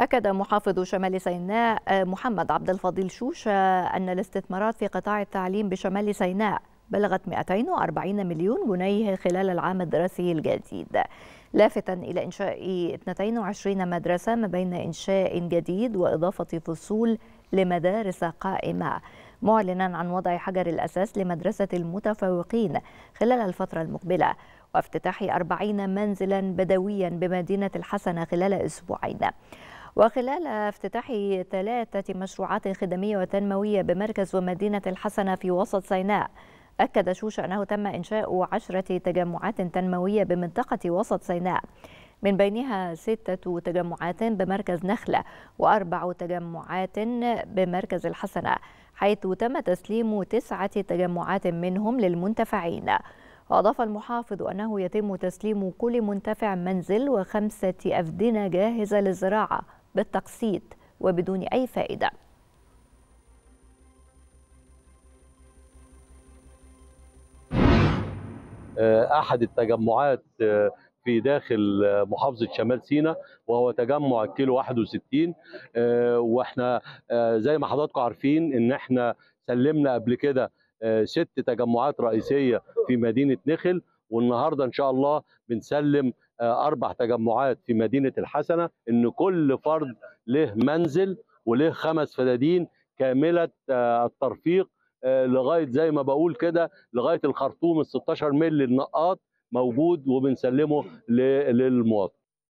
أكد محافظ شمال سيناء آه، محمد عبد الفضيل شوشة آه، أن الاستثمارات في قطاع التعليم بشمال سيناء بلغت 240 مليون جنيه خلال العام الدراسي الجديد لافتا إلى إنشاء 22 مدرسة ما بين إنشاء جديد وإضافة فصول لمدارس قائمة معلنا عن وضع حجر الأساس لمدرسة المتفوقين خلال الفترة المقبلة وافتتاح 40 منزلا بدويا بمدينة الحسنة خلال أسبوعين وخلال افتتاح ثلاثة مشروعات خدمية وتنموية بمركز ومدينة الحسنة في وسط سيناء أكد شوش أنه تم إنشاء عشرة تجمعات تنموية بمنطقة وسط سيناء من بينها ستة تجمعات بمركز نخلة وأربع تجمعات بمركز الحسنة حيث تم تسليم تسعة تجمعات منهم للمنتفعين وأضاف المحافظ أنه يتم تسليم كل منتفع منزل وخمسة أفدنة جاهزة للزراعة بالتقسيط وبدون أي فائدة آه، أحد التجمعات آه، في داخل آه، محافظة شمال سينا وهو تجمع الكيلو 61 واحنا زي ما حضراتكم عارفين ان احنا سلمنا قبل كده ست تجمعات رئيسية في مدينة نخل والنهارده ان شاء الله بنسلم اربع تجمعات في مدينه الحسنه ان كل فرد له منزل وله خمس فدادين كامله آه، الترفيق آه، لغايه زي ما بقول كده لغايه الخرطوم ال 16 مللي النقاط موجود وبنسلمه للمواطن